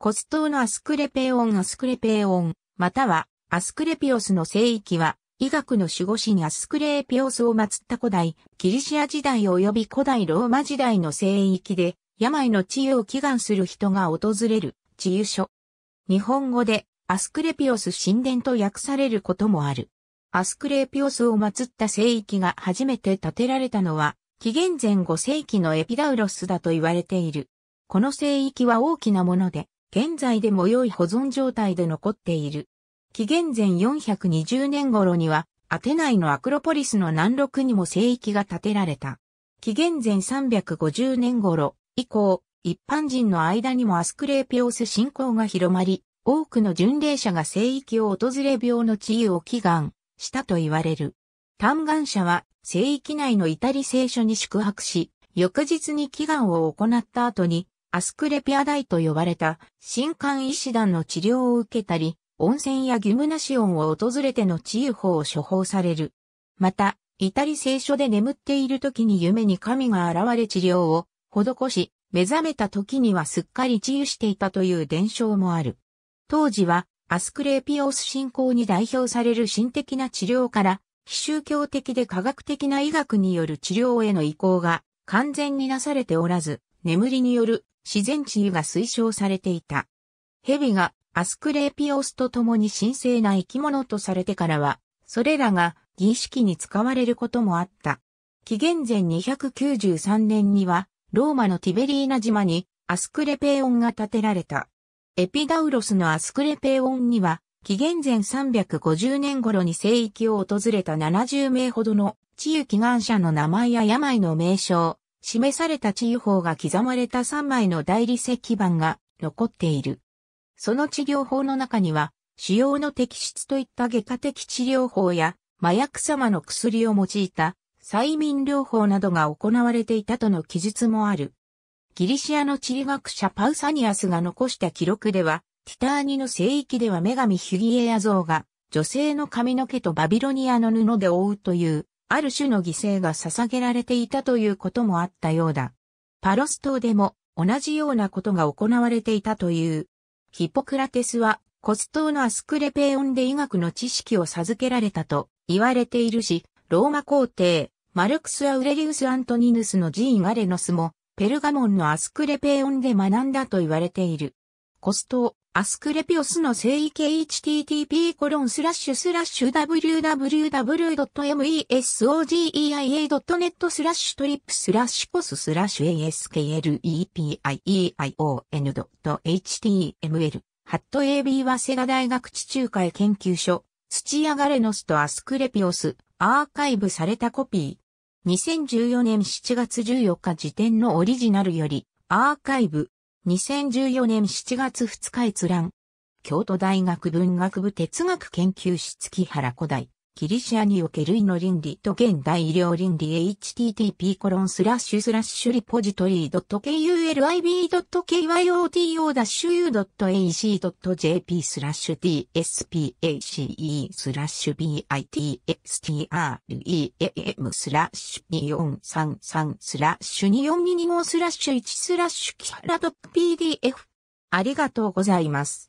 コスのアスクレペオンアスクレペオン、またはアスクレピオスの聖域は、医学の守護神アスクレーピオスを祀った古代、ギリシア時代及び古代ローマ時代の聖域で、病の治癒を祈願する人が訪れる治癒所。日本語でアスクレピオス神殿と訳されることもある。アスクレピオスを祀った聖域が初めて建てられたのは、紀元前5世紀のエピダウロスだと言われている。この聖域は大きなもので、現在でも良い保存状態で残っている。紀元前420年頃には、アテナイのアクロポリスの南麓にも聖域が建てられた。紀元前350年頃以降、一般人の間にもアスクレーピオス信仰が広まり、多くの巡礼者が聖域を訪れ病の治癒を祈願したと言われる。嘆願者は聖域内のイタリ聖書に宿泊し、翌日に祈願を行った後にアスクレピア大と呼ばれた新刊医師団の治療を受けたり、温泉やギムナシオンを訪れての治癒法を処方される。また、イタリ聖書で眠っている時に夢に神が現れ治療を施し、目覚めた時にはすっかり治癒していたという伝承もある。当時は、アスクレーピオス信仰に代表される神的な治療から、非宗教的で科学的な医学による治療への移行が完全になされておらず、眠りによる自然治癒が推奨されていた。蛇がアスクレーピオスと共に神聖な生き物とされてからは、それらが儀式に使われることもあった。紀元前293年には、ローマのティベリーナ島にアスクレペオンが建てられた。エピダウロスのアスクレペオンには、紀元前350年頃に聖域を訪れた70名ほどの治癒祈願者の名前や病の名称、示された治癒法が刻まれた3枚の大理石板が残っている。その治療法の中には、腫瘍の摘出といった外科的治療法や、麻薬様の薬を用いた催眠療法などが行われていたとの記述もある。ギリシアの地理学者パウサニアスが残した記録では、ティターニの聖域では女神ヒュギエア像が女性の髪の毛とバビロニアの布で覆うというある種の犠牲が捧げられていたということもあったようだ。パロス島でも同じようなことが行われていたという。ヒポクラテスはコス島のアスクレペオンで医学の知識を授けられたと言われているし、ローマ皇帝、マルクス・アウレリウス・アントニヌスの寺院アレノスも、ペルガモンのアスクレペオンで学んだと言われている。コス島、アスクレピオスの聖域 http コロンスラッシュスラッシュ www.mesogeia.net スラッシュトリップスラッシュコススラッシュ asklepion.html ハット AB はセガ大学地中海研究所土屋ガレノスとアスクレピオスアーカイブされたコピー2014年7月14日時点のオリジナルよりアーカイブ2014年7月2日閲覧。京都大学文学部哲学研究室木原古代。ギリシアにおけるいの倫理と現代医療倫理 http コロンスラッシュスラッシュリポジトリー .kulib.kyoto-u.ac.jp スラッシュ dspace スラッシュ bitstream スラッシュ243スラッシュ2425スラッシュ1スラッシュ木原 .pdf ありがとうございます。